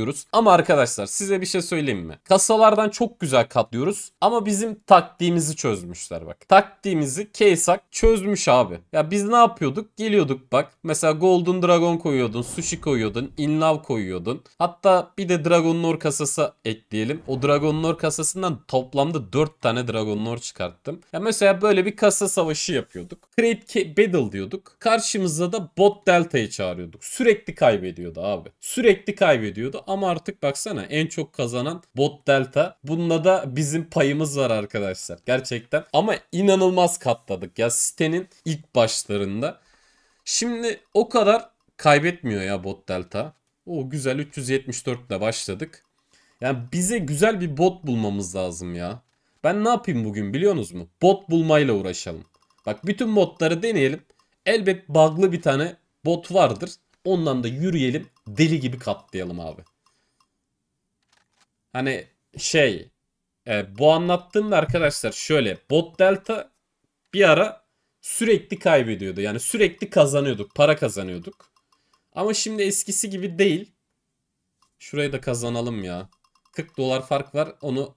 katlıyoruz. Ama arkadaşlar size bir şey söyleyeyim mi? Kasalardan çok güzel katlıyoruz ama bizim taktiğimizi çözmüşler bak. Taktiğimizi Kaysak çözmüş abi. Ya biz ne yapıyorduk? Geliyorduk bak. Mesela Golden Dragon koyuyordun, Sushi koyuyordun, Inlav koyuyordun. Hatta bir de Dragon Lord kasası ekleyelim. O Dragon Lord kasasından toplamda 4 tane Dragon Lord çıkarttım. Ya mesela böyle bir kasa savaşı yapıyorduk. Create Battle diyorduk. Karşımızda da Bot Delta'yı çağırıyorduk. Sürekli kaybediyordu abi. Sürekli kaybediyordu ama artık baksana en çok kazanan bot delta. Bununla da bizim payımız var arkadaşlar gerçekten. Ama inanılmaz katladık ya sitenin ilk başlarında. Şimdi o kadar kaybetmiyor ya bot delta. O güzel 374 ile başladık. Yani bize güzel bir bot bulmamız lazım ya. Ben ne yapayım bugün biliyor musunuz mu? Bot bulmayla uğraşalım. Bak bütün botları deneyelim. Elbet bug'lı bir tane bot vardır. Ondan da yürüyelim. Deli gibi katlayalım abi. Hani şey e, bu anlattığımda arkadaşlar şöyle bot delta bir ara sürekli kaybediyordu. Yani sürekli kazanıyorduk. Para kazanıyorduk. Ama şimdi eskisi gibi değil. Şurayı da kazanalım ya. 40 dolar fark var. Onu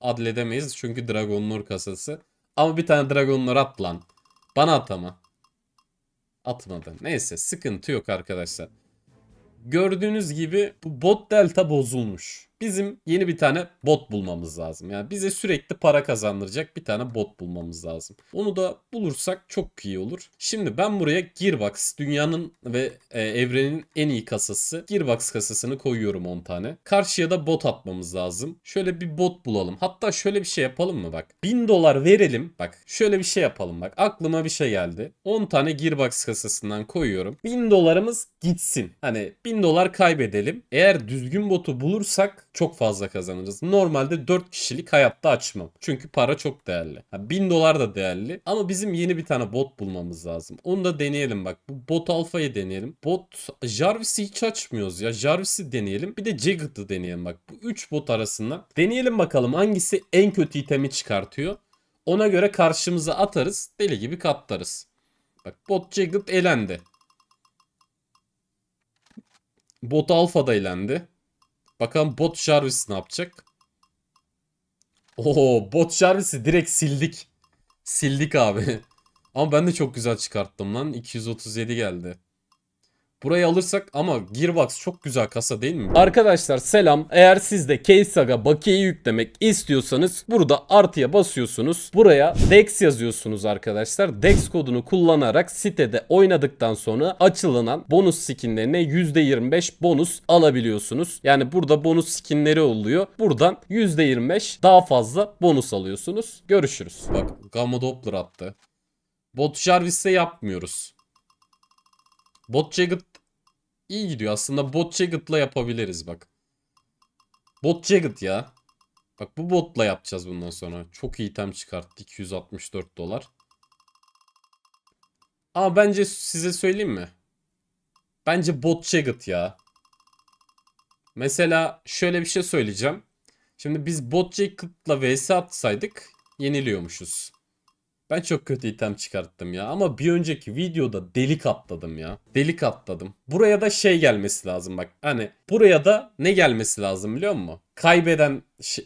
adledemeyiz. Çünkü Dragon Lore kasası. Ama bir tane Dragon Lore at lan. Bana at Atmadı. Neyse sıkıntı yok arkadaşlar. Gördüğünüz gibi bu bot delta bozulmuş bizim yeni bir tane bot bulmamız lazım. Yani bize sürekli para kazandıracak bir tane bot bulmamız lazım. Onu da bulursak çok iyi olur. Şimdi ben buraya Gearbox dünyanın ve e, evrenin en iyi kasası Gearbox kasasını koyuyorum 10 tane. Karşıya da bot atmamız lazım. Şöyle bir bot bulalım. Hatta şöyle bir şey yapalım mı bak. 1000 dolar verelim. Bak şöyle bir şey yapalım bak. Aklıma bir şey geldi. 10 tane Gearbox kasasından koyuyorum. 1000 dolarımız gitsin. Hani 1000 dolar kaybedelim. Eğer düzgün botu bulursak çok fazla kazanırız. Normalde 4 kişilik hayatta açmam. Çünkü para çok değerli. Ha, 1000 dolar da değerli ama bizim yeni bir tane bot bulmamız lazım. Onu da deneyelim bak. Bu bot alfayı deneyelim. Bot Jarvis'i hiç açmıyoruz ya. Jarvis'i deneyelim. Bir de Jagged'ı deneyelim bak. Bu 3 bot arasında. Deneyelim bakalım hangisi en kötü itemi çıkartıyor. Ona göre karşımıza atarız. Deli gibi katlarız. Bak bot Jagged elendi. Bot alfa da elendi. Bakalım bot Jarvis ne yapacak? Oo bot Jarvis'i direkt sildik. Sildik abi. Ama ben de çok güzel çıkarttım lan. 237 geldi. Burayı alırsak ama Gearbox çok güzel kasa değil mi? Arkadaşlar selam. Eğer siz de Keisaga bakiye yüklemek istiyorsanız burada artıya basıyorsunuz. Buraya DEX yazıyorsunuz arkadaşlar. DEX kodunu kullanarak sitede oynadıktan sonra açılan bonus skinlerine %25 bonus alabiliyorsunuz. Yani burada bonus skinleri oluyor. Buradan %25 daha fazla bonus alıyorsunuz. Görüşürüz. Bak Gamma Doppler attı. Bot Jarvis'te yapmıyoruz. Botjagged iyi gidiyor. Aslında Botjagged'la yapabiliriz bak. Botjagged ya. Bak bu botla yapacağız bundan sonra. Çok iyi item çıkarttı. 264 dolar. Ama bence size söyleyeyim mi? Bence Botjagged ya. Mesela şöyle bir şey söyleyeceğim. Şimdi biz Botjagged'la vs atsaydık yeniliyormuşuz. Ben çok kötü item çıkarttım ya. Ama bir önceki videoda delik atladım ya. Delik atladım. Buraya da şey gelmesi lazım bak. Hani Buraya da ne gelmesi lazım biliyor musun? Kaybeden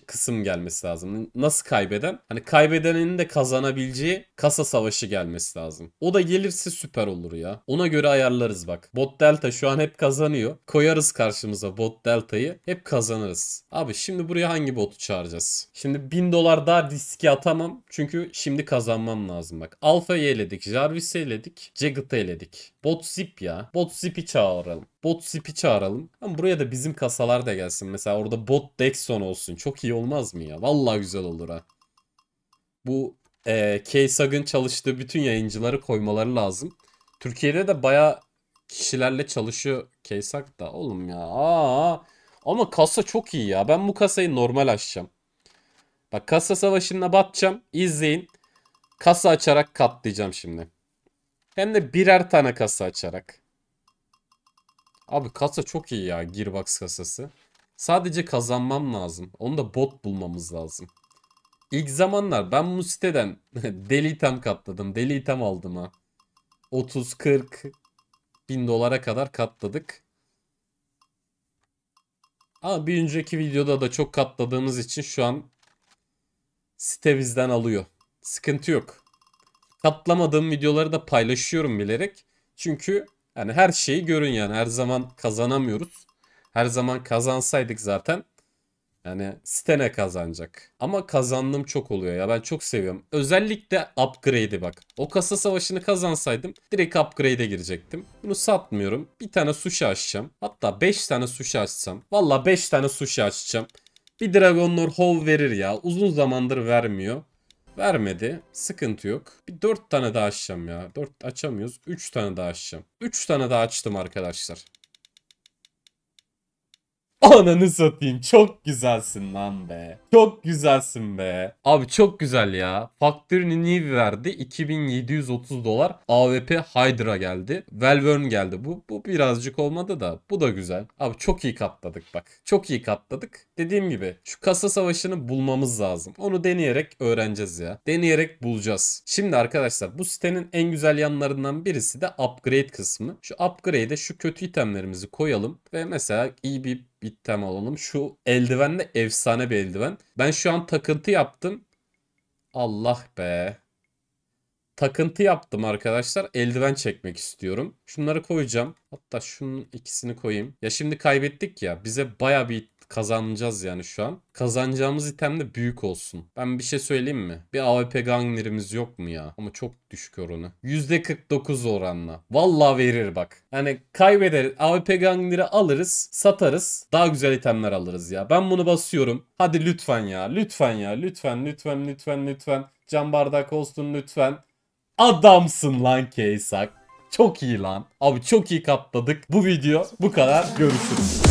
kısım gelmesi lazım. Nasıl kaybeden? Hani kaybedenin de kazanabileceği kasa savaşı gelmesi lazım. O da gelirse süper olur ya. Ona göre ayarlarız bak. Bot Delta şu an hep kazanıyor. Koyarız karşımıza Bot Delta'yı. Hep kazanırız. Abi şimdi buraya hangi botu çağıracağız? Şimdi 1000 dolar daha riski atamam. Çünkü şimdi kazanmam lazım bak. Alfa'yı eledik. Jarvis'i eledik. Jagged'ı eledik. Bot Zip ya. Bot Zip'i çağıralım. Bot Zip'i çağıralım. Ama buraya oraya da bizim kasalar da gelsin. Mesela orada bot Dexon olsun. Çok iyi olmaz mı ya? Vallahi güzel olur ha. Bu e, K-Sag'ın çalıştığı bütün yayıncıları koymaları lazım. Türkiye'de de baya kişilerle çalışıyor K-Sag da. Oğlum ya. Aa, ama kasa çok iyi ya. Ben bu kasayı normal açacağım. Bak kasa savaşına batacağım. İzleyin. Kasa açarak katlayacağım şimdi. Hem de birer tane kasa açarak. Abi kasa çok iyi ya Gearbox kasası. Sadece kazanmam lazım. Onu da bot bulmamız lazım. İlk zamanlar ben bu siteden deli item katladım. Deli item aldım ha. 30-40 bin dolara kadar katladık. Ama bir önceki videoda da çok katladığımız için şu an site bizden alıyor. Sıkıntı yok. Katlamadığım videoları da paylaşıyorum bilerek. Çünkü yani her şeyi görün yani. Her zaman kazanamıyoruz. Her zaman kazansaydık zaten yani Stene kazanacak. Ama kazandım çok oluyor ya. Ben çok seviyorum. Özellikle upgrade'i bak. O kasa savaşını kazansaydım direkt upgrade'e girecektim. Bunu satmıyorum. Bir tane sushi açacağım. Hatta 5 tane sushi açsam. Valla 5 tane sushi açacağım. Bir Dragon Lord Hall verir ya. Uzun zamandır vermiyor. Vermedi. Sıkıntı yok. Bir 4 tane daha açacağım ya. 4 açamıyoruz. 3 tane daha açacağım. 3 tane daha açtım arkadaşlar. Ananı satayım. Çok güzelsin lan be. Çok güzelsin be. Abi çok güzel ya. Factory'nin iyi verdi. 2730 dolar. AWP Hydra geldi. Velvern geldi. Bu, bu birazcık olmadı da. Bu da güzel. Abi çok iyi katladık bak. Çok iyi katladık. Dediğim gibi şu kasa savaşını bulmamız lazım. Onu deneyerek öğreneceğiz ya. Deneyerek bulacağız. Şimdi arkadaşlar bu sitenin en güzel yanlarından birisi de upgrade kısmı. Şu upgrade'e şu kötü itemlerimizi koyalım ve mesela iyi bir bitti tamam alalım. Şu eldiven de efsane bir eldiven. Ben şu an takıntı yaptım. Allah be. Takıntı yaptım arkadaşlar. Eldiven çekmek istiyorum. Şunları koyacağım. Hatta şunun ikisini koyayım. Ya şimdi kaybettik ya. Bize baya bir Kazanacağız yani şu an. Kazanacağımız item de büyük olsun. Ben bir şey söyleyeyim mi? Bir AWP gangnerimiz yok mu ya? Ama çok düşük oranı. %49 oranla. Vallahi verir bak. Yani kaybederiz, AWP gangneri alırız. Satarız. Daha güzel itemler alırız ya. Ben bunu basıyorum. Hadi lütfen ya. Lütfen ya. Lütfen lütfen lütfen lütfen. Cam bardak olsun lütfen. Adamsın lan Keysak. Çok iyi lan. Abi çok iyi katladık. Bu video bu kadar. Görüşürüz.